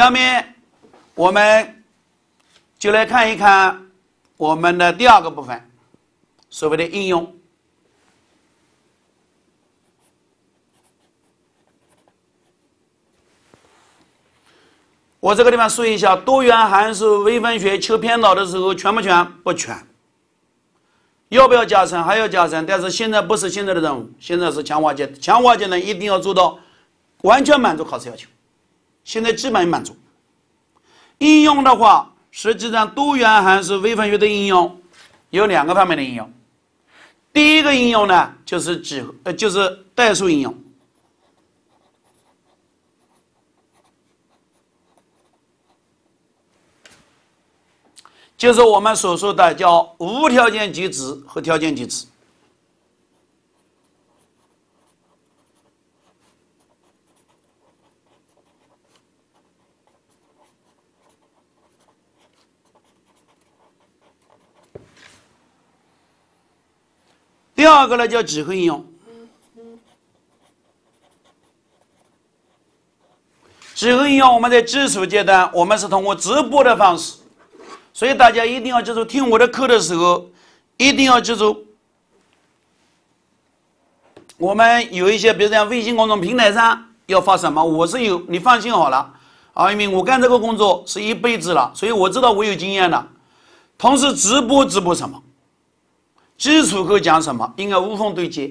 下面，我们就来看一看我们的第二个部分，所谓的应用。我这个地方说一下，多元函数微分学求偏导的时候全不全？不全。要不要加深？还要加深。但是现在不是现在的任务，现在是强化阶，强化阶段一定要做到完全满足考试要求。现在基本满足。应用的话，实际上多元函数微分学的应用有两个方面的应用。第一个应用呢，就是几呃，就是代数应用，就是我们所说的叫无条件极值和条件极值。第二个呢，叫指挥应用。指挥应用，我们在基础阶段，我们是通过直播的方式，所以大家一定要记住，听我的课的时候，一定要记住，我们有一些，比如像微信公众平台上要发什么，我是有，你放心好了，啊，因为我干这个工作是一辈子了，所以我知道我有经验了。同时，直播直播什么？基础课讲什么应该无缝对接，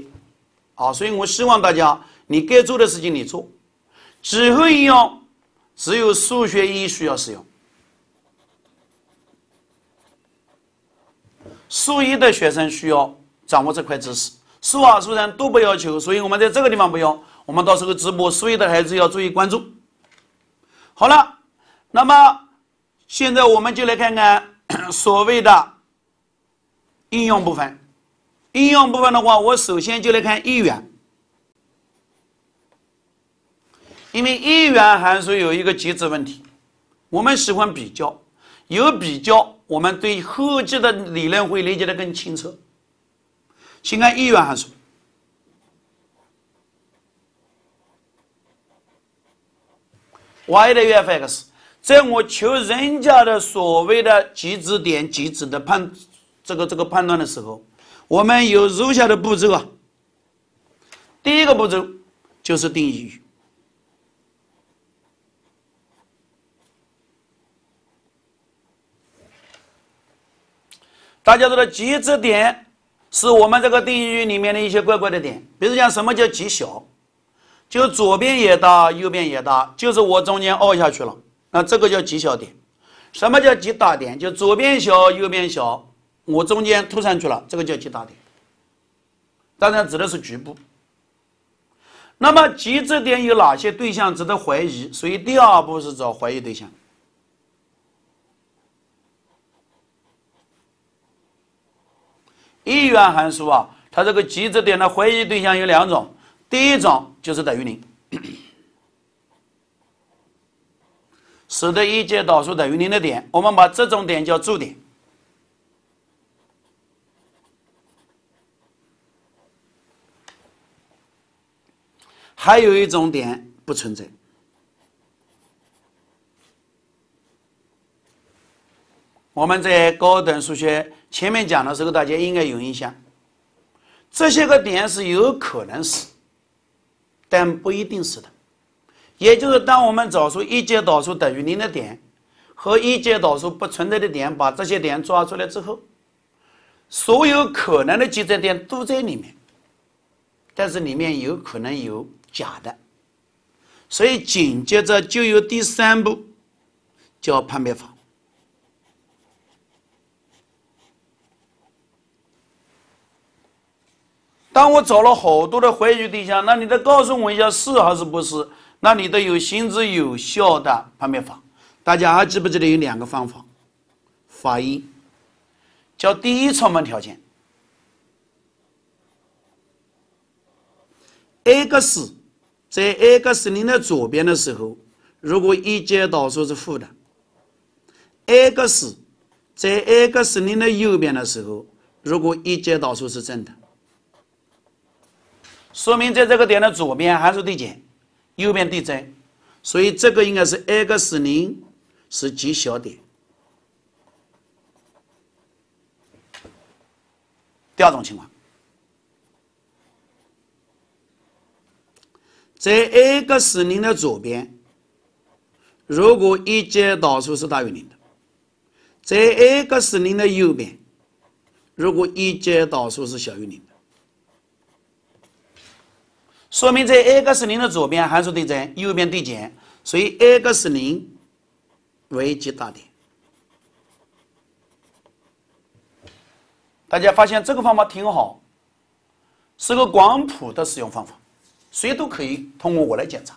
啊，所以我希望大家你该做的事情你做，几何应用只有数学一需要使用，数一的学生需要掌握这块知识，数二、数三都不要求，所以我们在这个地方不用。我们到时候直播，数一的孩子要注意关注。好了，那么现在我们就来看看 所谓的应用部分。应用部分的话，我首先就来看一元，因为一元函数有一个极值问题，我们喜欢比较，有比较，我们对后继的理论会理解的更清澈。先看一元函数 y 等于 f(x)。在我求人家的所谓的极值点、极值的判这个这个判断的时候。我们有如下的步骤啊。第一个步骤就是定义域。大家说的极值点是我们这个定义域里面的一些怪怪的点，比如讲什么叫极小，就左边也大，右边也大，就是我中间凹下去了，那这个叫极小点。什么叫极大点？就左边小，右边小。我中间突上去了，这个叫极大点。当然指的是局部。那么极值点有哪些对象值得怀疑？所以第二步是找怀疑对象。一元函数啊，它这个极值点的怀疑对象有两种，第一种就是等于零，使得一阶导数等于零的点，我们把这种点叫驻点。还有一种点不存在。我们在高等数学前面讲的时候，大家应该有印象，这些个点是有可能是，但不一定是的。也就是，当我们找出一阶导数等于零的点和一阶导数不存在的点，把这些点抓出来之后，所有可能的极值点都在里面，但是里面有可能有。假的，所以紧接着就有第三步，叫判别法。当我找了好多的怀疑对象，那你得告诉我一下是还是不是？那你得有行之有效的判别法？大家还记不记得有两个方法？法一叫第一充分条件，x。在 x 零的左边的时候，如果一阶导数是负的；x 在 x 零的右边的时候，如果一阶导数是正的，说明在这个点的左边函数递减，右边递增，所以这个应该是 x 零是极小点。第二种情况。在 x 零的左边，如果一阶导数是大于零的；在 x 零的右边，如果一阶导数是小于零的，说明在 x 零的左边函数递增，右边递减，所以 x 零为极大点。大家发现这个方法挺好，是个广谱的使用方法。谁都可以通过我来检查，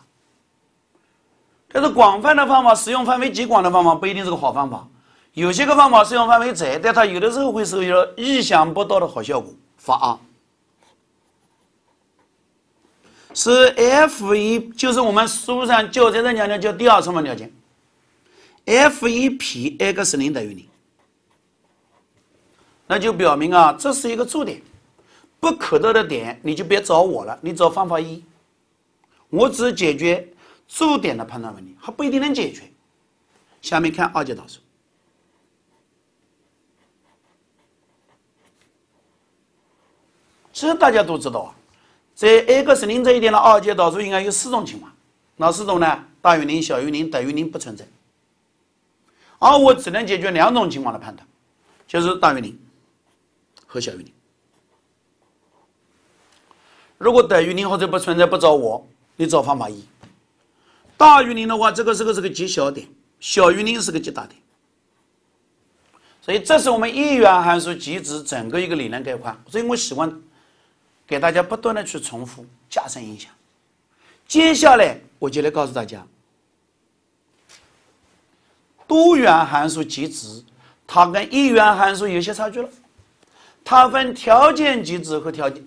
但是广泛的方法，使用范围极广的方法不一定是个好方法。有些个方法适用范围窄，但它有的时候会收到意想不到的好效果。发啊，是 f 一就是我们书上教材上讲的叫第二充分条件，f 一撇 x 零等于零，那就表明啊这是一个驻点。不可得的点，你就别找我了。你找方法一，我只解决驻点的判断问题，还不一定能解决。下面看二阶导数，这大家都知道，啊，在 x 零这一点的二阶导数应该有四种情况，哪四种呢？大于零、小于零、等于零、不存在。而我只能解决两种情况的判断，就是大于零和小于零。如果等于零或者不存在，不找我，你找方法一。大于零的话，这个这个是个极小点；小于零是个极大点。所以，这是我们一元函数极值整个一个理论概况。所以我喜欢给大家不断的去重复加深印象。接下来我就来告诉大家，多元函数极值它跟一元函数有些差距了，它分条件极值和条件。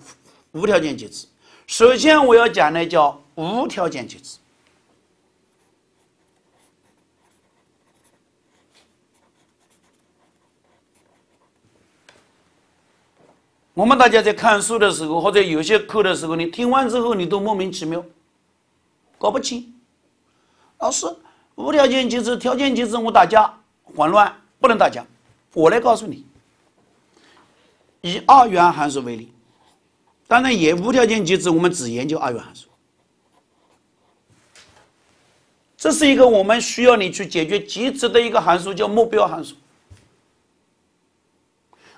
无条件解词，首先我要讲的叫无条件解词。我们大家在看书的时候，或者有些课的时候，你听完之后，你都莫名其妙，搞不清。老师，无条件解词、条件解词我打架混乱，不能打架，我来告诉你，以二元函数为例。当然也无条件极值，我们只研究二元函数。这是一个我们需要你去解决极值的一个函数，叫目标函数。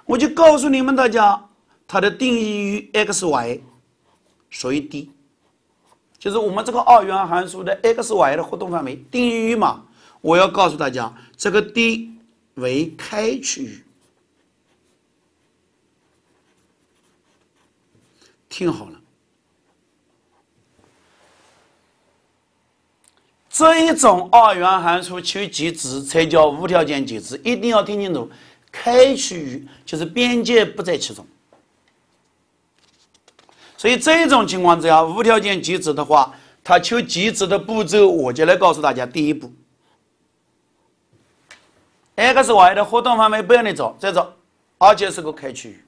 我就告诉你们大家，它的定义域 x y，属于 D，就是我们这个二元函数的 x y 的活动范围。定义域嘛，我要告诉大家，这个 D 为开区域。听好了，这一种二元函数求极值才叫无条件极值，一定要听清楚。开区域就是边界不在其中，所以这种情况之下，无条件极值的话，它求极值的步骤我就来告诉大家：第一步，x、y 的活动范围不要你找，再找，而且是个开区域。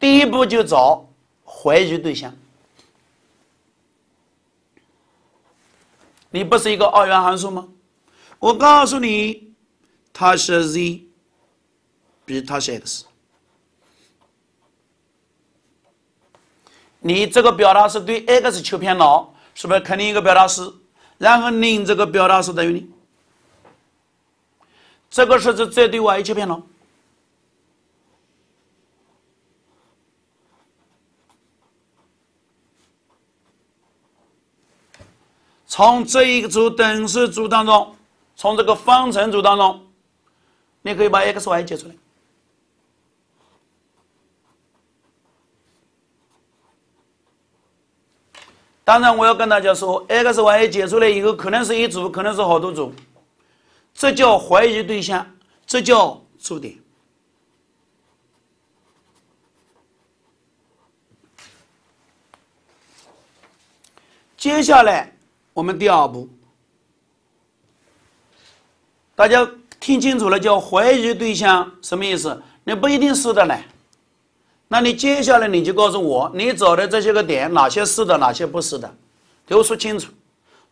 第一步就找。怀疑对象，你不是一个二元函数吗？我告诉你，它是 z 比它是 x。你这个表达式对 x 求偏导，是不是肯定一个表达式？然后令这个表达式等于零，这个式子再对 y 求偏导。从这一组等式组当中，从这个方程组当中，你可以把 x、y 解出来。当然，我要跟大家说，x、y 解出来以后，可能是一组，可能是好多组，这叫怀疑对象，这叫触点。接下来。我们第二步，大家听清楚了，叫怀疑对象什么意思？那不一定是的呢。那你接下来你就告诉我，你找的这些个点，哪些是的，哪些不是的，给我说清楚。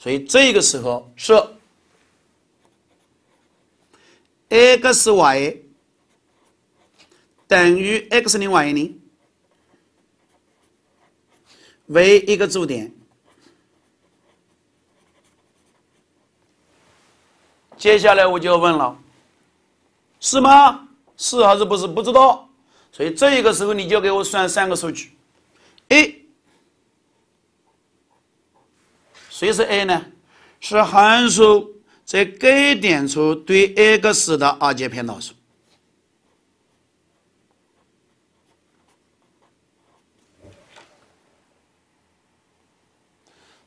所以这个时候设 x，y 等于 x 零，y 零为一个驻点。接下来我就要问了，是吗？是还是不是？不知道。所以这个时候你就给我算三个数据，a，谁是 a 呢？是函数在该点处对 x 的二阶偏导数。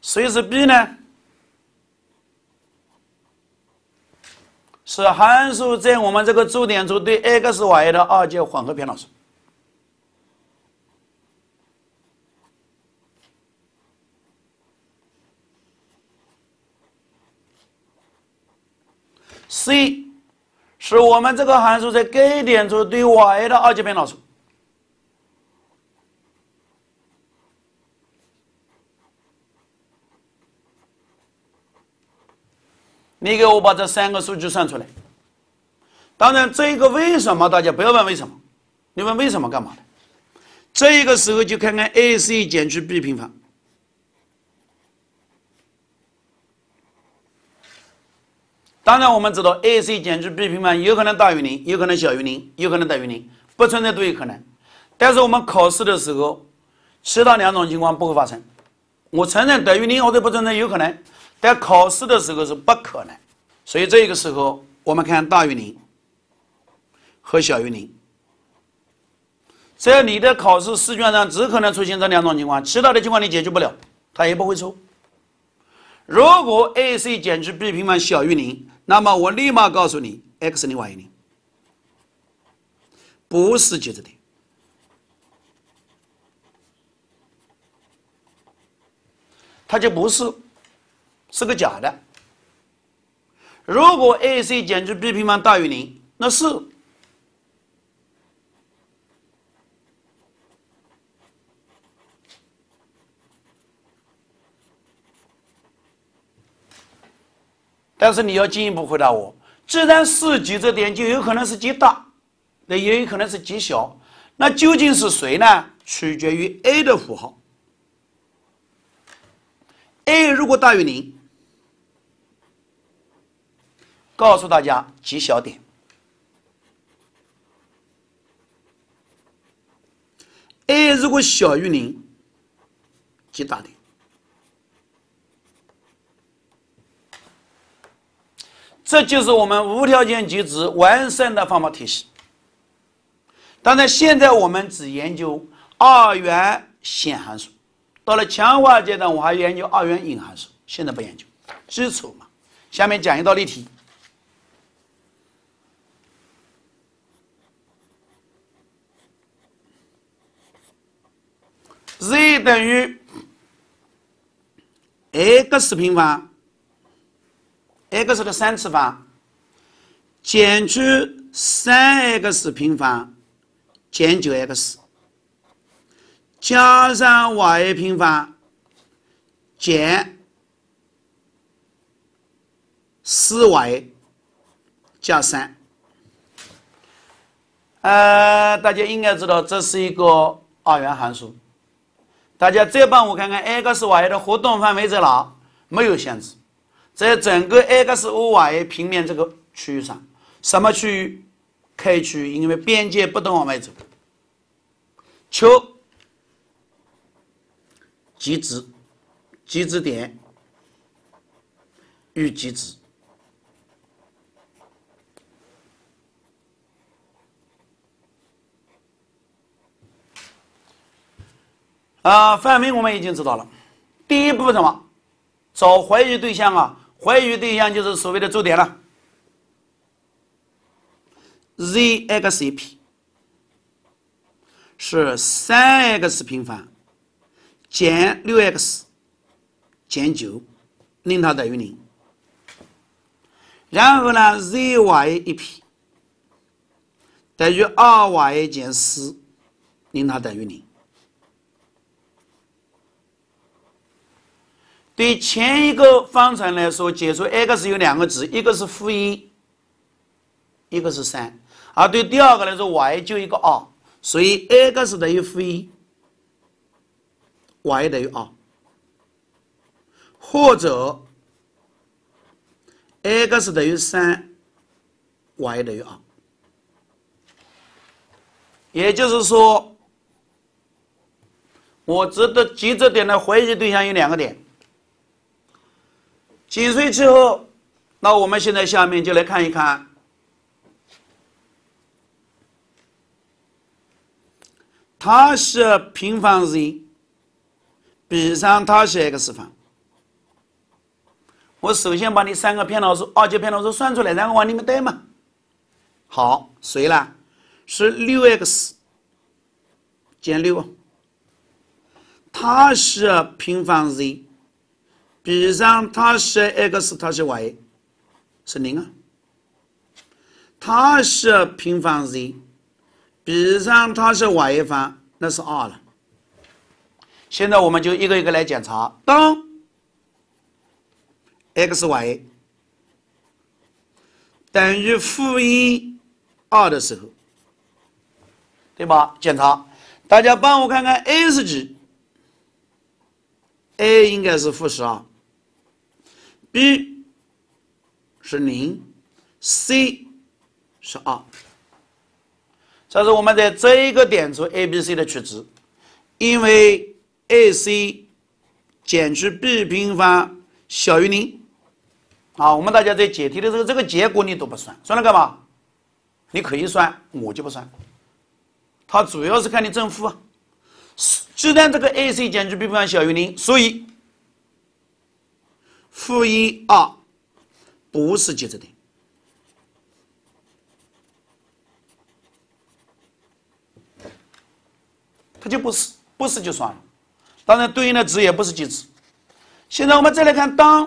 谁是 b 呢？是函数在我们这个驻点处对 x、y 的二阶混合偏导数，c 是我们这个函数在该点处对 y 的二阶偏导数。你给我把这三个数据算出来。当然，这个为什么大家不要问为什么，你问为什么干嘛的？这个时候就看看 a c 减去 b 平方。当然，我们知道 a c 减去 b 平方有可能大于零，有可能小于零，有可能等于零，不存在都有可能。但是我们考试的时候，其他两种情况不会发生。我承认等于零或者不存在有可能。在考试的时候是不可能，所以这个时候我们看大于零和小于零，在你的考试试卷上只可能出现这两种情况，其他的情况你解决不了，他也不会出。如果 a c 减去 b 平方小于零，那么我立马告诉你 x 零 y 零不是极值点，它就不是。是个假的。如果 a c 减去 b 平方大于零，那是。但是你要进一步回答我，既然是极这点，就有可能是极大，那也有可能是极小。那究竟是谁呢？取决于 a 的符号。a 如果大于零。告诉大家几小点：a 如果小于零，极大点。这就是我们无条件极值完善的方法体系。当然，现在我们只研究二元显函数。到了强化阶段，我还研究二元隐函数。现在不研究，基础嘛。下面讲一道例题。z 等于 x 平方，x 的三次方减去三 x 平方减九 x 加上 y 平方减四 y 加三。呃，大家应该知道这是一个二元函数。大家再帮我看看，x y 的活动范围在哪？没有限制，在整个 xOy 平面这个区域上，什么区域？开区，因为边界不能往外走。求极值，极值点与极值。啊，范围我们已经知道了。第一步怎么找怀疑对象啊？怀疑对象就是所谓的重点了。z x 一撇是三 x 平方减六 x 减九令它等于零。然后呢，z y 一撇等于二 y 减四令它等于零。对前一个方程来说，解出 x 有两个值，一个是负一，一个是三；而对第二个来说，y 就一个二，所以 x 等于负一，y 等于二，或者 x 等于三，y 等于二。也就是说，我值得极着点的怀疑对象有两个点。紧随之后，那我们现在下面就来看一看，它是平方 z，比上它是 x 方。我首先把你三个偏导数，二阶偏导数算出来，然后往里面代嘛。好，谁了？是六 x 减六，它是平方 z。比上它是 x，它是 y，是零啊。它是平方 z，比上它是 y 方，那是二了。现在我们就一个一个来检查，当 x，y 等于负一，二的时候，对吧？检查，大家帮我看看 a 是几？a 应该是负十啊。b 是零，c 是二，这是我们在这一个点做 a、b、c 的取值，因为 a、c 减去 b 平方小于零，啊，我们大家在解题的时候，这个结果你都不算，算了干嘛？你可以算，我就不算，它主要是看你正负啊。既然这个 a、c 减去 b 平方小于零，所以。负一二不是极值点，它就不是，不是就算了。当然对应的值也不是极值。现在我们再来看，当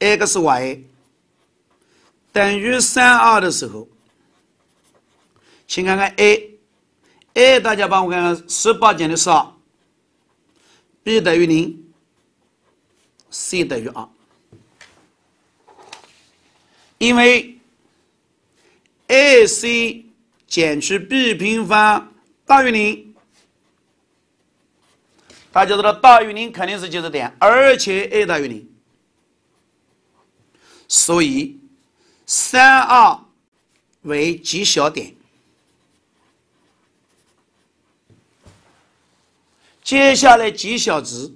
x，y 等于三二的时候，请看看 a。a，大家帮我看看，十八减的十二，b 等于零，c 等于二，因为 a，c 减去 b 平方大于零，大家知道大于零肯定是接值点，而且 a 大于零，所以三二为极小点。接下来极小值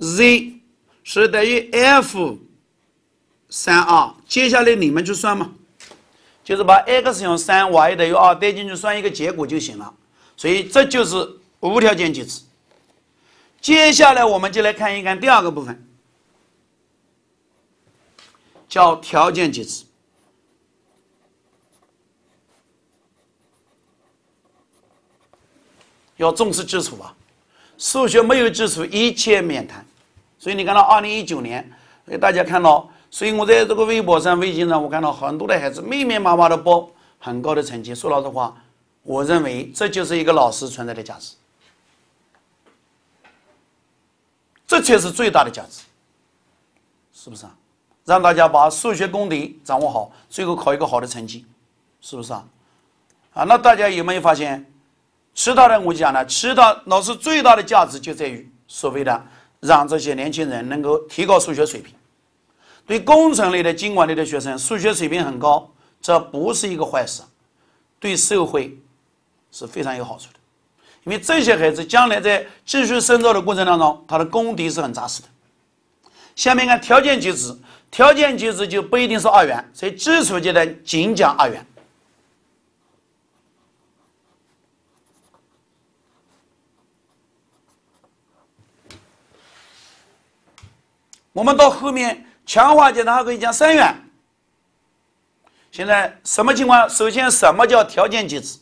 ，z 是等于 f 三啊，接下来你们去算嘛，就是把 x 用三，y 等于二带进去算一个结果就行了。所以这就是无条件极值。接下来我们就来看一看第二个部分，叫条件解值。要重视基础啊，数学没有基础，一切免谈。所以你看到二零一九年，大家看到，所以我在这个微博上、微信上，我看到很多的孩子密密麻麻的报很高的成绩。说老实话，我认为这就是一个老师存在的价值，这才是最大的价值，是不是啊？让大家把数学功底掌握好，最后考一个好的成绩，是不是啊？啊，那大家有没有发现？其他的，我讲了，其他老师最大的价值就在于所谓的让这些年轻人能够提高数学水平。对工程类的、经管类的学生，数学水平很高，这不是一个坏事，对社会是非常有好处的，因为这些孩子将来在继续深造的过程当中，他的功底是很扎实的。下面看条件极值，条件极值就不一定是二元，所以基础阶段仅讲二元。我们到后面强化查还可以讲三元。现在什么情况？首先，什么叫条件极值？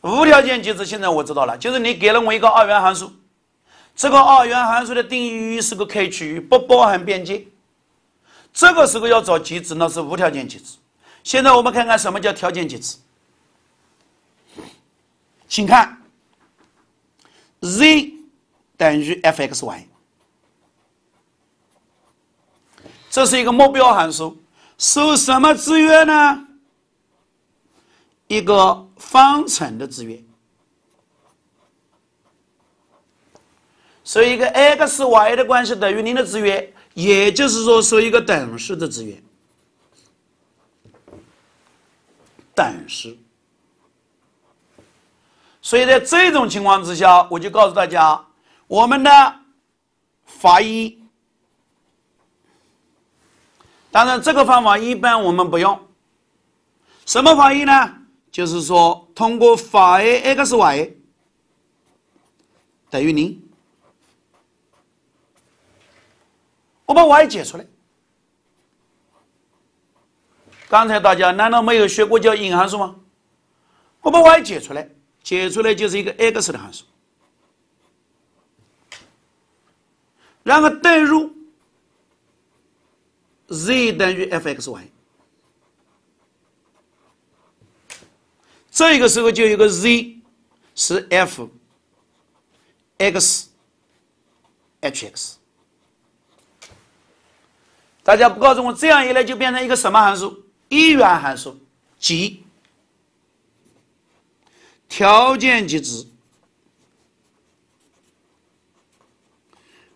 无条件极值。现在我知道了，就是你给了我一个二元函数，这个二元函数的定义域是个开区域，不包含边界。这个时候要找极值，那是无条件极值。现在我们看看什么叫条件极值，请看，z 等于 f(x,y)。这是一个目标函数，受什么制约呢？一个方程的制约，以一个 x、y 的关系等于零的制约，也就是说，是一个等式的制约，等式。所以在这种情况之下，我就告诉大家，我们的法一。当然，这个方法一般我们不用。什么法医呢？就是说，通过法 a x y 等于零，我把 y 解出来。刚才大家难道没有学过叫隐函数吗？我把 y 解出来，解出来就是一个 x 的函数，然后代入。z 等于 f(x,y)，这个时候就有个 z 是 f(x,hx)，大家不告诉我，这样一来就变成一个什么函数？一元函数，即条件极值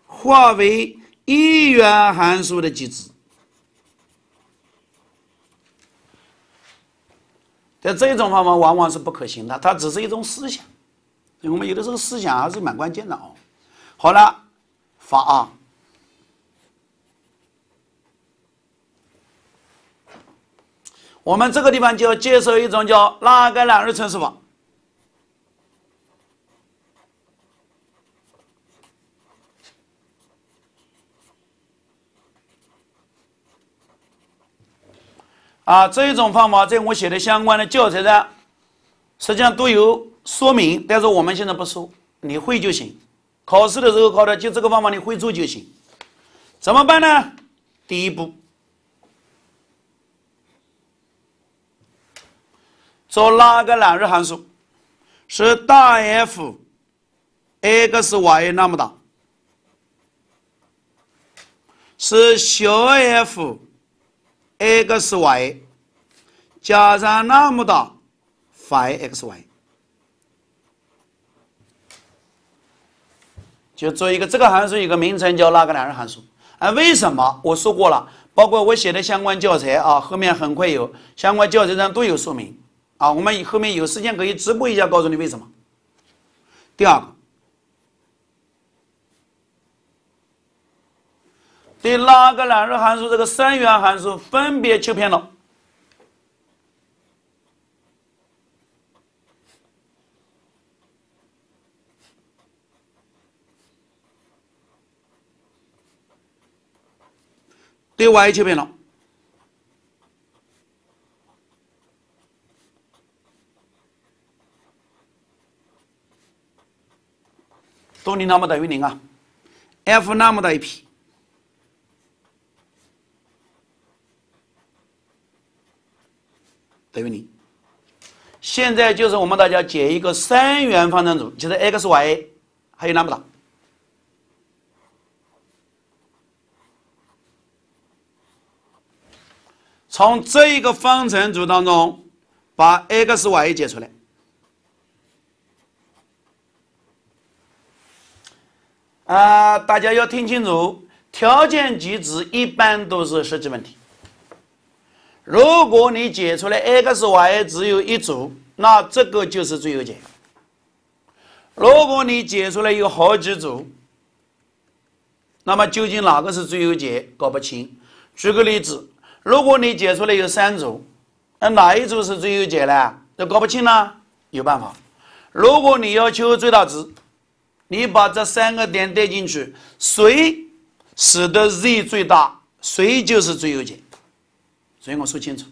化为一元函数的极值。但这种方法往往是不可行的，它只是一种思想。我们有的时候思想还是蛮关键的哦。好了，法啊，我们这个地方就要介绍一种叫拉格朗日乘数法。啊，这一种方法在我写的相关的教材上，实际上都有说明。但是我们现在不说，你会就行。考试的时候考的就这个方法，你会做就行。怎么办呢？第一步，做哪个朗日函数？是大 F x y 那么大，是小 f。x y 加上那么大 phi x y 就做一个这个函数，一个名称叫拉格朗日函数。啊，为什么？我说过了，包括我写的相关教材啊，后面很快有相关教材上都有说明啊。我们后面有时间可以直播一下，告诉你为什么。第二个。对拉格朗日函数这个三元函数分别求偏了？对 y 求偏了？动零那么等于零啊，f 那么等于 p。等于零。现在就是我们大家解一个三元方程组，就是 x、y、a 还有那么大。从这一个方程组当中，把 x、y、a 解出来。啊，大家要听清楚，条件极值一般都是实际问题。如果你解出来 x y 只有一组，那这个就是最优解。如果你解出来有好几组，那么究竟哪个是最优解，搞不清。举个例子，如果你解出来有三组，那哪一组是最优解呢？都搞不清呢？有办法，如果你要求最大值，你把这三个点带进去，谁使得 z 最大，谁就是最优解。所以我说清楚。